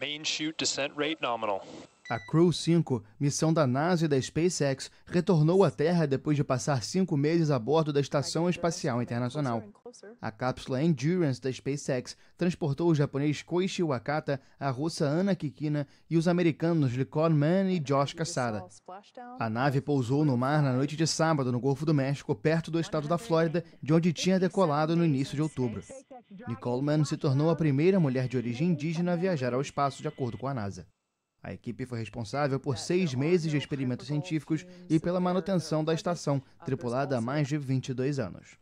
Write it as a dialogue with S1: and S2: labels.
S1: Main chute descent rate nominal.
S2: A Crew 5, missão da NASA e da SpaceX, retornou à Terra depois de passar cinco meses a bordo da Estação Espacial Internacional. A cápsula Endurance da SpaceX transportou o japonês Koichi Wakata, a russa Anna Kikina e os americanos Licon Mann e Josh Cassada. É a nave pousou no mar na noite de sábado no Golfo do México, perto do estado da Flórida, de onde tinha decolado no início de outubro. Nicole Mann se tornou a primeira mulher de origem indígena a viajar ao espaço, de acordo com a NASA. A equipe foi responsável por seis meses de experimentos científicos e pela manutenção da estação, tripulada há mais de 22 anos.